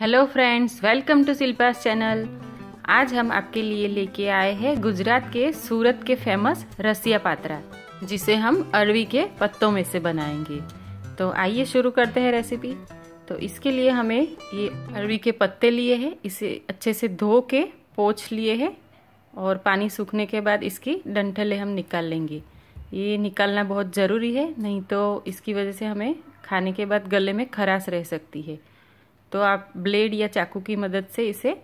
hello friends welcome to Shilpa's channel आज हम आपके लिए लेके आए हैं गुजरात के सूरत के फेमस रसिया पात्रा जिसे हम अरवी के पत्तों में से बनाएंगे तो आइए शुरू करते हैं रेसिपी तो इसके लिए हमें ये अरवी के पत्ते लिए हैं इसे अच्छे से धो के पोछ लिए हैं और पानी सूखने के बाद इसकी डंठलें हम निकाल लेंगे ये निकालना बहुत ज़रूरी है नहीं तो इसकी वजह से हमें खाने के बाद गले में खराश रह सकती है तो आप ब्लेड या चाकू की मदद से इसे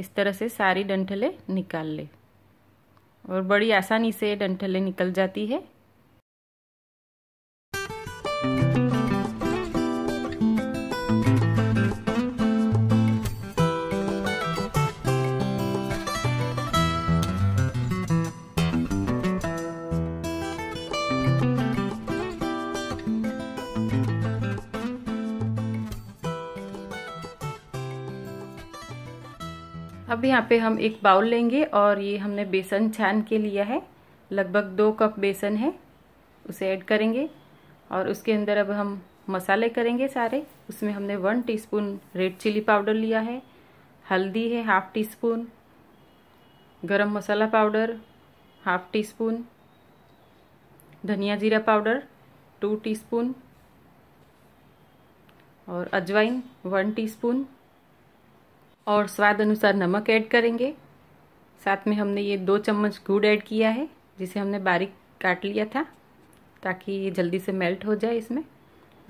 इस तरह से सारी डंठलें निकाल लें और बड़ी आसानी से डंठलें निकल जाती है अब यहाँ पे हम एक बाउल लेंगे और ये हमने बेसन छान के लिया है लगभग दो कप बेसन है उसे ऐड करेंगे और उसके अंदर अब हम मसाले करेंगे सारे उसमें हमने one teaspoon red chilli powder लिया है हल्दी है half teaspoon garam masala powder half teaspoon धनिया जीरा पाउडर टू टीस्पून और अजवाइन वन टीस्पून और स्वाद अनुसार नमक ऐड करेंगे साथ में हमने ये दो चम्मच गुड़ ऐड किया है जिसे हमने बारीक काट लिया था ताकि ये जल्दी से मेल्ट हो जाए इसमें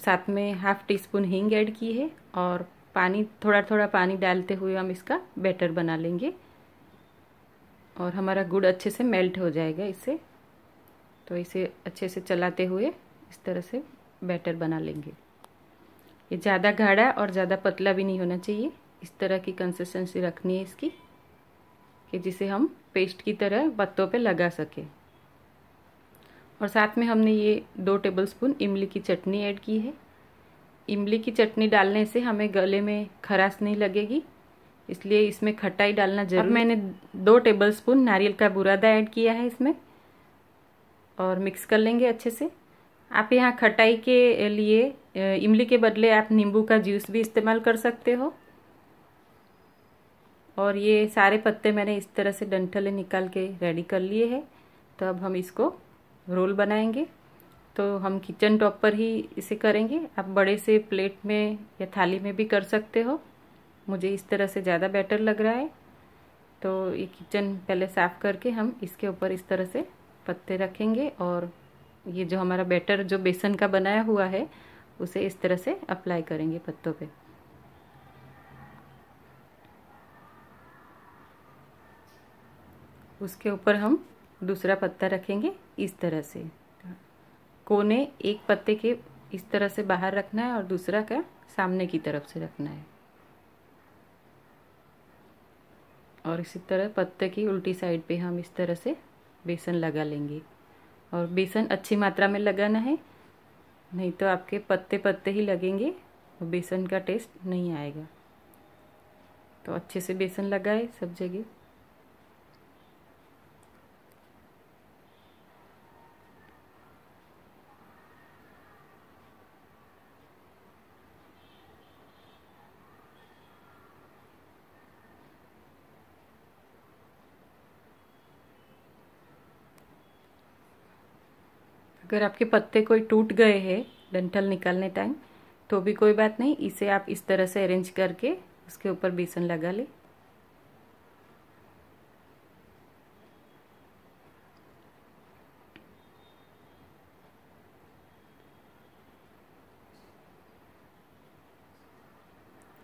साथ में हाफ टी स्पून हींग ऐड की है और पानी थोड़ा थोड़ा पानी डालते हुए हम इसका बैटर बना लेंगे और हमारा गुड़ अच्छे से मेल्ट हो जाएगा इससे तो इसे अच्छे से चलाते हुए इस तरह से बैटर बना लेंगे ये ज़्यादा गाढ़ा और ज़्यादा पतला भी नहीं होना चाहिए इस तरह की कंसिस्टेंसी रखनी है इसकी कि जिसे हम पेस्ट की तरह पत्तों पे लगा सकें और साथ में हमने ये दो टेबलस्पून इमली की चटनी ऐड की है इमली की चटनी डालने से हमें गले में खराश नहीं लगेगी इसलिए इसमें खटाई डालना जरूर मैंने दो टेबलस्पून नारियल का बुरादा ऐड किया है इसमें और मिक्स कर लेंगे अच्छे से आप यहाँ खटाई के लिए इमली के बदले आप नींबू का जूस भी इस्तेमाल कर सकते हो और ये सारे पत्ते मैंने इस तरह से डंठले निकाल के रेडी कर लिए हैं तो अब हम इसको रोल बनाएंगे तो हम किचन टॉप पर ही इसे करेंगे आप बड़े से प्लेट में या थाली में भी कर सकते हो मुझे इस तरह से ज़्यादा बेटर लग रहा है तो ये किचन पहले साफ़ करके हम इसके ऊपर इस तरह से पत्ते रखेंगे और ये जो हमारा बैटर जो बेसन का बनाया हुआ है उसे इस तरह से अप्लाई करेंगे पत्तों पे उसके ऊपर हम दूसरा पत्ता रखेंगे इस तरह से कोने एक पत्ते के इस तरह से बाहर रखना है और दूसरा का सामने की तरफ से रखना है और इसी तरह पत्ते की उल्टी साइड पे हम इस तरह से बेसन लगा लेंगे और बेसन अच्छी मात्रा में लगाना है नहीं तो आपके पत्ते पत्ते ही लगेंगे और बेसन का टेस्ट नहीं आएगा तो अच्छे से बेसन लगाए सब जगह अगर आपके पत्ते कोई टूट गए हैं डंठल निकालने टाइम तो भी कोई बात नहीं इसे आप इस तरह से अरेंज करके उसके ऊपर बेसन लगा ले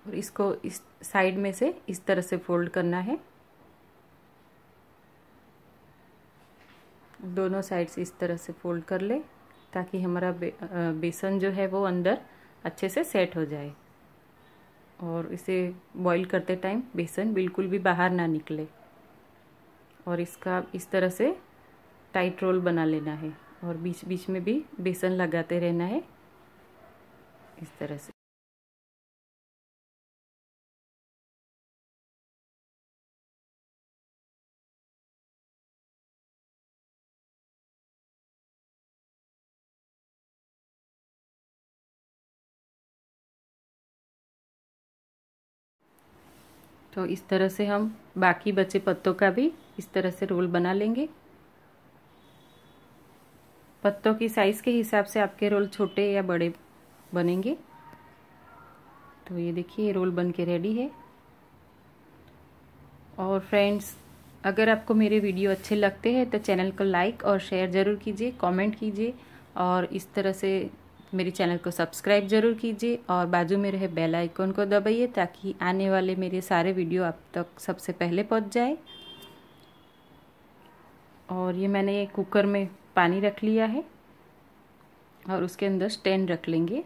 और इसको इस साइड में से इस तरह से फोल्ड करना है दोनों साइड्स इस तरह से फोल्ड कर ले ताकि हमारा बे, बेसन जो है वो अंदर अच्छे से सेट हो जाए और इसे बॉईल करते टाइम बेसन बिल्कुल भी बाहर ना निकले और इसका इस तरह से टाइट रोल बना लेना है और बीच बीच में भी बेसन लगाते रहना है इस तरह से तो इस तरह से हम बाकी बचे पत्तों का भी इस तरह से रोल बना लेंगे पत्तों की साइज़ के हिसाब से आपके रोल छोटे या बड़े बनेंगे तो ये देखिए रोल बन के रेडी है और फ्रेंड्स अगर आपको मेरे वीडियो अच्छे लगते हैं तो चैनल को लाइक और शेयर ज़रूर कीजिए कमेंट कीजिए और इस तरह से मेरे चैनल को सब्सक्राइब जरूर कीजिए और बाजू में रहे बेल आइकॉन को दबाइए ताकि आने वाले मेरे सारे वीडियो आप तक सबसे पहले पहुंच जाए और ये मैंने कुकर में पानी रख लिया है और उसके अंदर स्टैंड रख लेंगे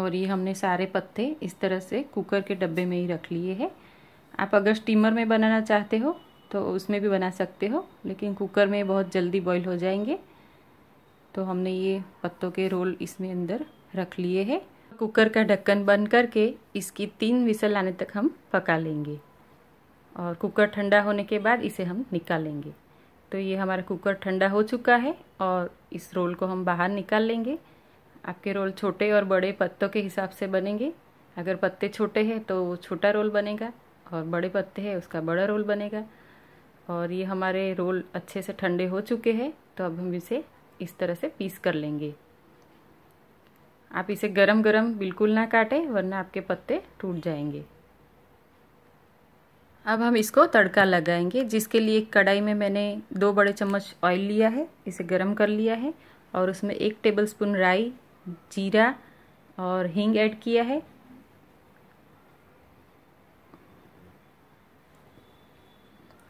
और ये हमने सारे पत्ते इस तरह से कुकर के डब्बे में ही रख लिए हैं आप अगर स्टीमर में बनाना चाहते हो तो उसमें भी बना सकते हो लेकिन कुकर में बहुत जल्दी बॉईल हो जाएंगे तो हमने ये पत्तों के रोल इसमें अंदर रख लिए हैं कुकर का ढक्कन बंद करके इसकी तीन विसल आने तक हम पका लेंगे और कुकर ठंडा होने के बाद इसे हम निकालेंगे तो ये हमारा कुकर ठंडा हो चुका है और इस रोल को हम बाहर निकाल लेंगे आपके रोल छोटे और बड़े पत्तों के हिसाब से बनेंगे अगर पत्ते छोटे हैं तो छोटा रोल बनेगा और बड़े पत्ते हैं उसका बड़ा रोल बनेगा और ये हमारे रोल अच्छे से ठंडे हो चुके हैं तो अब हम इसे इस तरह से पीस कर लेंगे आप इसे गरम गरम बिल्कुल ना काटें वरना आपके पत्ते टूट जाएंगे अब हम इसको तड़का लगाएंगे जिसके लिए कढ़ाई में मैंने दो बड़े चम्मच ऑयल लिया है इसे गरम कर लिया है और उसमें एक टेबलस्पून राई जीरा और हींग ऐड किया है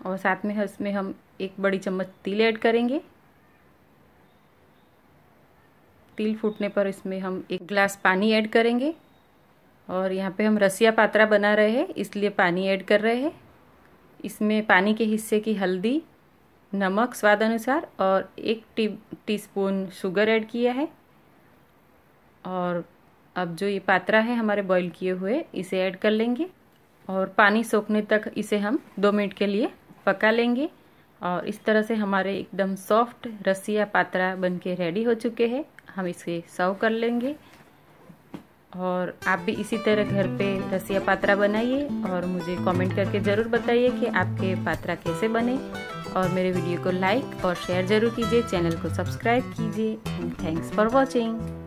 और साथ में इसमें हम एक बड़ी चम्मच तिल ऐड करेंगे तिल फूटने पर इसमें हम एक ग्लास पानी ऐड करेंगे और यहाँ पे हम रसिया पात्रा बना रहे हैं इसलिए पानी ऐड कर रहे हैं इसमें पानी के हिस्से की हल्दी नमक स्वाद अनुसार और एक टी टीस्पून शुगर ऐड किया है और अब जो ये पात्रा है हमारे बॉईल किए हुए इसे ऐड कर लेंगे और पानी सोखने तक इसे हम दो मिनट के लिए पका लेंगे और इस तरह से हमारे एकदम सॉफ्ट रसिया पात्रा बन के रेडी हो चुके हैं हम इसे सर्व कर लेंगे और आप भी इसी तरह घर पे रसिया पात्रा बनाइए और मुझे कमेंट करके ज़रूर बताइए कि आपके पात्रा कैसे बने और मेरे वीडियो को लाइक और शेयर ज़रूर कीजिए चैनल को सब्सक्राइब कीजिए एंड थैंक्स फॉर वॉचिंग